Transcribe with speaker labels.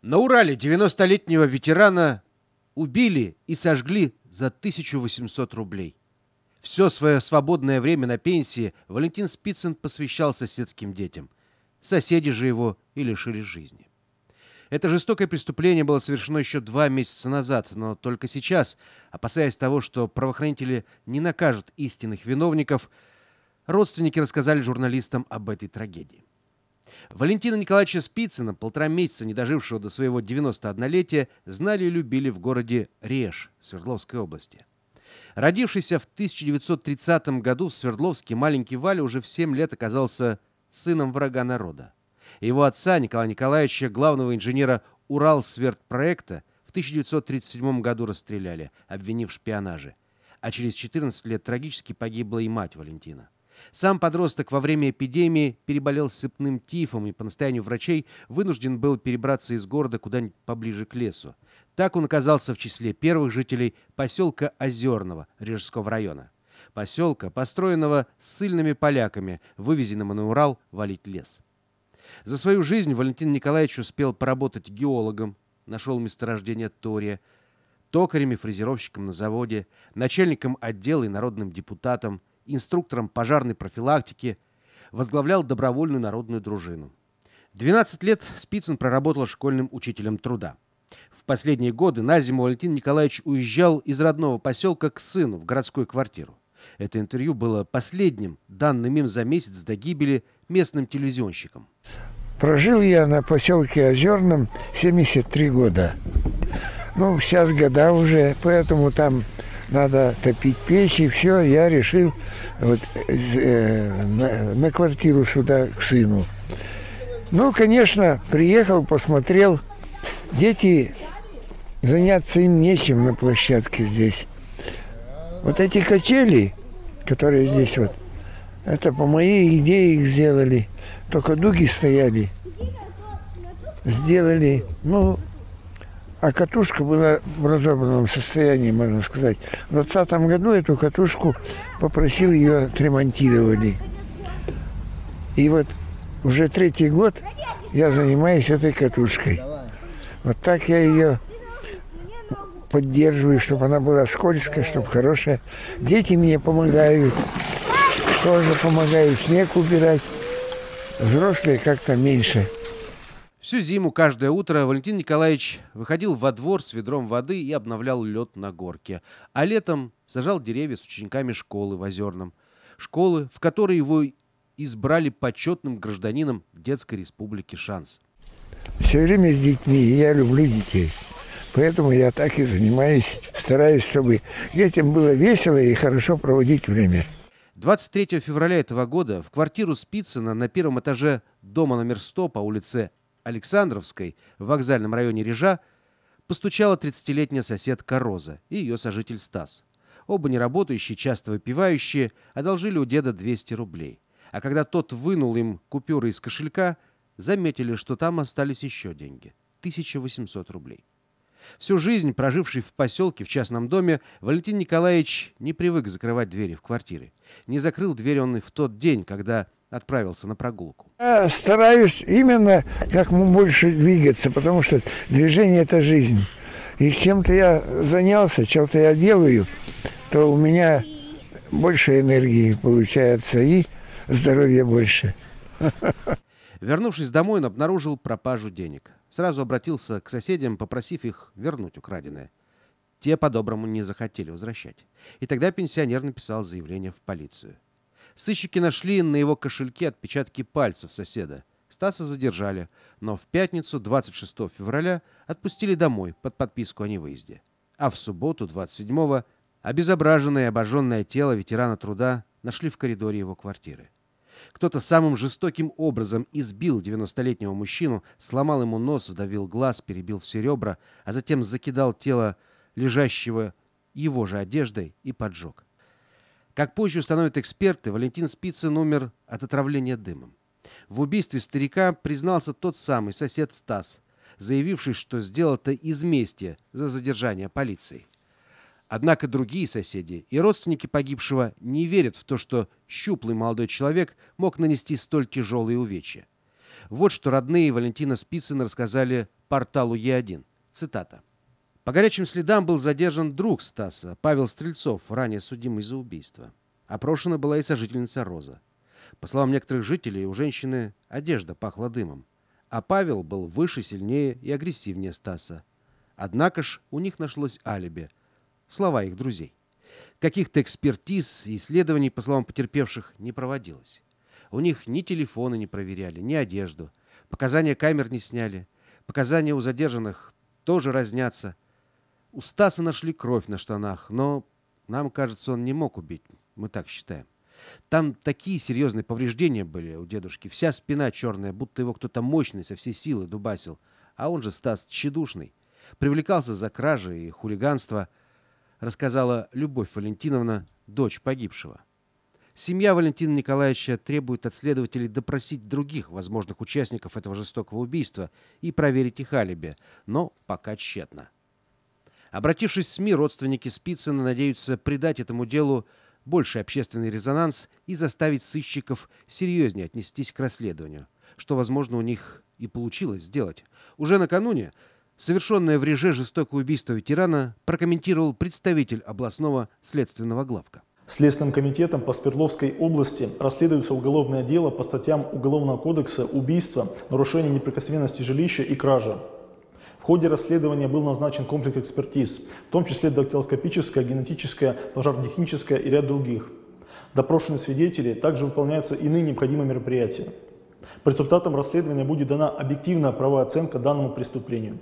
Speaker 1: На Урале 90-летнего ветерана убили и сожгли за 1800 рублей. Все свое свободное время на пенсии Валентин Спицын посвящал соседским детям. Соседи же его и лишили жизни. Это жестокое преступление было совершено еще два месяца назад, но только сейчас, опасаясь того, что правоохранители не накажут истинных виновников, родственники рассказали журналистам об этой трагедии. Валентина Николаевича Спицына, полтора месяца не дожившего до своего 91-летия, знали и любили в городе Реж Свердловской области. Родившийся в 1930 году в Свердловске, маленький Валя уже в 7 лет оказался сыном врага народа. Его отца, Николая Николаевича, главного инженера Уралсвертпроекта, в 1937 году расстреляли, обвинив в шпионаже. А через 14 лет трагически погибла и мать Валентина. Сам подросток во время эпидемии переболел сыпным тифом и по настоянию врачей вынужден был перебраться из города куда-нибудь поближе к лесу. Так он оказался в числе первых жителей поселка Озерного Рижского района. Поселка, построенного ссыльными поляками, вывезенным на Урал валить лес. За свою жизнь Валентин Николаевич успел поработать геологом, нашел месторождение Тория, токарем и фрезеровщиком на заводе, начальником отдела и народным депутатом, инструктором пожарной профилактики, возглавлял добровольную народную дружину. 12 лет Спицын проработал школьным учителем труда. В последние годы на зиму Валентин Николаевич уезжал из родного поселка к сыну в городскую квартиру. Это интервью было последним, данным им за месяц до гибели местным телевизионщиком.
Speaker 2: Прожил я на поселке Озерном 73 года. Ну, сейчас года уже, поэтому там надо топить печи, все, я решил вот, э, на, на квартиру сюда к сыну. Ну, конечно, приехал, посмотрел. Дети заняться им нечем на площадке здесь. Вот эти качели, которые здесь вот, это по моей идее их сделали. Только дуги стояли. Сделали, ну, а катушка была в разобранном состоянии, можно сказать. В 2020 году эту катушку попросил ее отремонтировали. И вот уже третий год я занимаюсь этой катушкой. Вот так я ее поддерживаю, чтобы она была скользкая, чтобы хорошая. Дети мне помогают, тоже помогают снег убирать. Взрослые как-то меньше.
Speaker 1: Всю зиму, каждое утро Валентин Николаевич выходил во двор с ведром воды и обновлял лед на горке, а летом сажал деревья с учениками школы в Озерном. Школы, в которой его избрали почетным гражданином Детской Республики «Шанс».
Speaker 2: Все время с детьми, и я люблю детей. Поэтому я так и занимаюсь, стараюсь, чтобы детям было весело и хорошо проводить время.
Speaker 1: 23 февраля этого года в квартиру Спицына на первом этаже дома номер 100 по улице Александровской в вокзальном районе Режа постучала 30-летняя соседка Роза и ее сожитель Стас. Оба неработающие, часто выпивающие, одолжили у деда 200 рублей. А когда тот вынул им купюры из кошелька, заметили, что там остались еще деньги. 1800 рублей. Всю жизнь, проживший в поселке в частном доме, Валентин Николаевич не привык закрывать двери в квартире. Не закрыл дверь он и в тот день, когда отправился на прогулку.
Speaker 2: Я стараюсь именно как больше двигаться, потому что движение – это жизнь. И чем-то я занялся, чем-то я делаю, то у меня больше энергии получается и здоровья больше.
Speaker 1: Вернувшись домой, он обнаружил пропажу денег. Сразу обратился к соседям, попросив их вернуть украденное. Те по-доброму не захотели возвращать. И тогда пенсионер написал заявление в полицию – Сыщики нашли на его кошельке отпечатки пальцев соседа. Стаса задержали, но в пятницу, 26 февраля, отпустили домой под подписку о невыезде. А в субботу, 27-го, обезображенное и обожженное тело ветерана труда нашли в коридоре его квартиры. Кто-то самым жестоким образом избил 90-летнего мужчину, сломал ему нос, вдавил глаз, перебил все ребра, а затем закидал тело лежащего его же одеждой и поджег. Как позже установят эксперты, Валентин Спицын умер от отравления дымом. В убийстве старика признался тот самый сосед Стас, заявивший, что сделал это из мести за задержание полиции. Однако другие соседи и родственники погибшего не верят в то, что щуплый молодой человек мог нанести столь тяжелые увечья. Вот что родные Валентина Спицына рассказали порталу Е1. Цитата. По горячим следам был задержан друг Стаса, Павел Стрельцов, ранее судимый за убийство. Опрошена была и сожительница Роза. По словам некоторых жителей, у женщины одежда пахла дымом, а Павел был выше, сильнее и агрессивнее Стаса. Однако ж у них нашлось алиби. Слова их друзей. Каких-то экспертиз и исследований, по словам потерпевших, не проводилось. У них ни телефоны не проверяли, ни одежду. Показания камер не сняли. Показания у задержанных тоже разнятся – у Стаса нашли кровь на штанах, но нам кажется, он не мог убить. Мы так считаем. Там такие серьезные повреждения были у дедушки. Вся спина черная, будто его кто-то мощный со всей силы дубасил. А он же Стас тщедушный. Привлекался за кражи и хулиганство, рассказала Любовь Валентиновна, дочь погибшего. Семья Валентина Николаевича требует от следователей допросить других возможных участников этого жестокого убийства и проверить их алиби, но пока тщетно. Обратившись в СМИ, родственники Спицына надеются придать этому делу больший общественный резонанс и заставить сыщиков серьезнее отнестись к расследованию, что, возможно, у них и получилось сделать. Уже накануне совершенное в Реже жестокое убийство ветерана прокомментировал представитель областного следственного главка. Следственным комитетом по Свердловской области расследуется уголовное дело по статьям Уголовного кодекса «Убийство, нарушение неприкосновенности жилища и кража» ходе расследования был назначен комплекс экспертиз, в том числе дактилоскопическая, генетическая, пожарно-техническая и ряд других. Допрошенные свидетели, также выполняются иные необходимые мероприятия. По результатам расследования будет дана объективная правовая оценка данному преступлению.